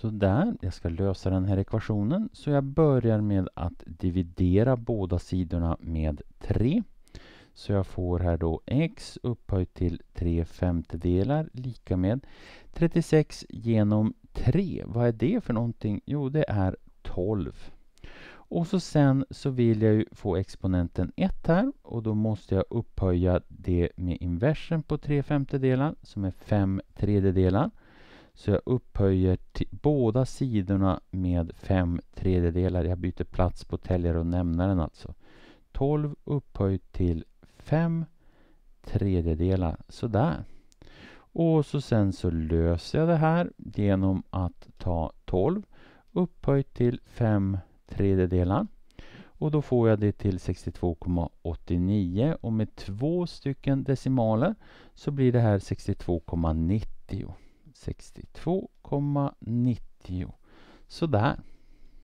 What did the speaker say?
Sådär, jag ska lösa den här ekvationen. Så jag börjar med att dividera båda sidorna med 3. Så jag får här då x upphöjt till 3 femtedelar lika med 36 genom 3. Vad är det för någonting? Jo, det är 12. Och så sen så vill jag ju få exponenten 1 här och då måste jag upphöja det med inversen på 3 femtedelar som är 5 tredjedelar. Så jag upphöjer båda sidorna med 5 tredjedelar. Jag byter plats på täljare och nämnaren alltså. 12 upphöjt till 5 tredjedelar. Sådär. Och så sen så löser jag det här genom att ta 12 upphöjt till 5 tredjedelar. Och då får jag det till 62,89 och med två stycken decimaler så blir det här 62,90. 62,90. Sådär.